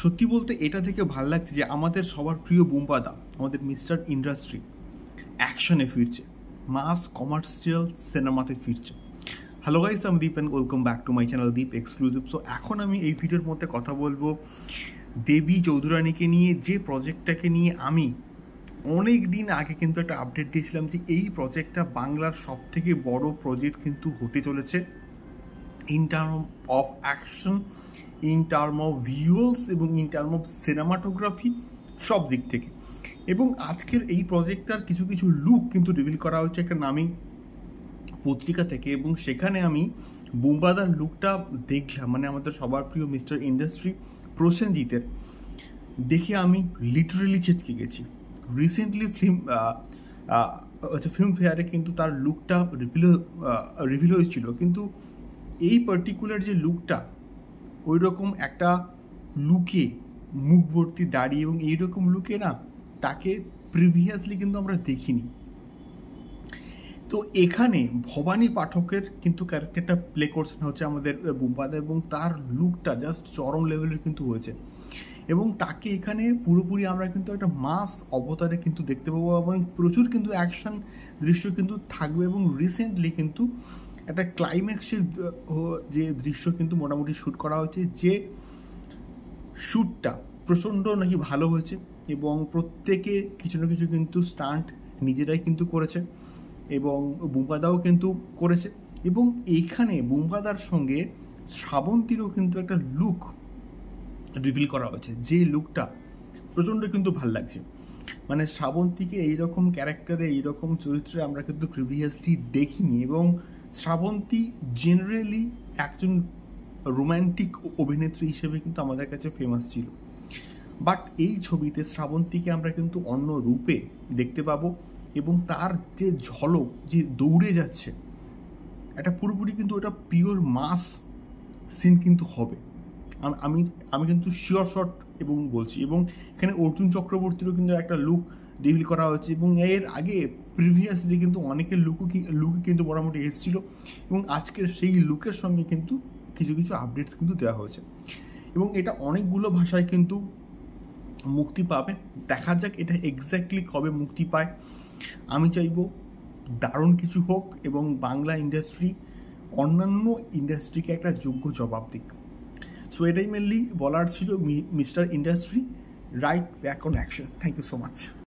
সত্যি বলতে এটা থেকে ভাল লাগছে যে আমাদের সবার প্রিয় বুম্বাদা আমাদের মিস্টার ইন্ডাস্ট্রি অ্যাকশনে ফিরছে মাস কমার্শিয়াল সিনেমাতে ফিরছে হ্যালো গাইস আমি Deep and welcome back to my channel Deep exclusive so এখন আমি এই ভিডিওর মধ্যে কথা বলবো দেবী চৌধুরানীকে নিয়ে যে প্রজেক্টটাকে নিয়ে আমি অনেক দিন আগে কিন্তু একটা আপডেট দিয়েছিলাম যে এই প্রজেক্টটা বাংলার সব থেকে বড় প্রজেক্ট কিন্তু হতে চলেছে in term of action in term of visuals এবং ইন টার্ম অফ সিনেমাটোগ্রাফি সব দিক থেকে এবং আজকের এই প্রজেক্টটার কিছু কিছু লুক কিন্তু রিভিল করা হয়েছে একটা নামি পত্রিকা থেকে এবং সেখানে আমি বোম্বাদার লুকটা দেখলাম মানে আমাদের সবার প্রিয় মিস্টার ইন্ডাস্ট্রি প্রসেনজিতের দেখে আমি লিটারেলি ছেটকে গেছি রিসেন্টলি ফিল্ম আচ্ছা ফিল্মফেয়ারে কিন্তু তার লুকটা রিভিল রিভিল হয়েছিল কিন্তু এই পার্টিকুলার যে লুকটা ওই রকম একটা লুকে মুখ ভর্তি দাড়ি এবং এইরকম লুকে না তাকে প্রিভিয়াসলি কিন্তু আমরা দেখিনি তো এখানে ভবানী পাঠকের কিন্তু ক্যারেক্টারটা প্লে করছেন হচ্ছে আমাদের বুম্বাদা এবং তার লুকটা জাস্ট চরম লেভেলের কিন্তু হয়েছে এবং তাকে এখানে পুরোপুরি আমরা কিন্তু একটা মাস অবতারে কিন্তু দেখতে পাবো এবং প্রচুর কিন্তু অ্যাকশন দৃশ্য কিন্তু থাকবে এবং রিসেন্টলি কিন্তু একটা ক্লাইম্যাক্সের যে দৃশ্য কিন্তু মোটামুটি শ্যুট করা হয়েছে যে শ্যুটটা প্রচণ্ড নাকি ভালো হয়েছে এবং প্রত্যেকে কিছু না কিছু কিন্তু স্টান্ট নিজেরাই কিন্তু করেছে এবং বুম্বাদাও কিন্তু করেছে এবং এইখানে বুম্বাদার সঙ্গে শ্রাবন্তীরও কিন্তু একটা লুক রিভিল করা হয়েছে যে লুকটা প্রচণ্ড কিন্তু ভাল লাগছে মানে শ্রাবন্তীকে এইরকম ক্যারেক্টারে এইরকম চরিত্রে আমরা কিন্তু প্রিভিয়াসলি দেখিনি এবং শ্রাবন্তী জেনারেলি একজন রোম্যান্টিক অভিনেত্রী হিসেবে কিন্তু আমাদের কাছে ফেমাস ছিল বাট এই ছবিতে শ্রাবন্তীকে আমরা কিন্তু অন্য রূপে দেখতে পাবো এবং তার যে ঝলক যে দৌড়ে যাচ্ছে এটা পুরোপুরি কিন্তু ওটা পিওর মাস সিন কিন্তু হবে আমি আমি কিন্তু শিওর শট এবং বলছি এবং এখানে অর্জুন চক্রবর্তীরও কিন্তু একটা লুক ডিল করা হয়েছে এবং এর আগে প্রিভিয়াসলি কিন্তু অনেকের লুকও লুক কিন্তু মোটামুটি এসেছিলো এবং আজকের সেই লুকের সঙ্গে কিন্তু কিছু কিছু আপডেটস কিন্তু দেওয়া হয়েছে এবং এটা অনেকগুলো ভাষায় কিন্তু মুক্তি পাবে দেখা যাক এটা এক্স্যাক্টলি কবে মুক্তি পায় আমি চাইব দারুণ কিছু হোক এবং বাংলা ইন্ডাস্ট্রি অন্যান্য ইন্ডাস্ট্রিকে একটা যোগ্য জবাব দিক সো এটাই মেনলি বলার ছিল mister industry right back on action thank you so much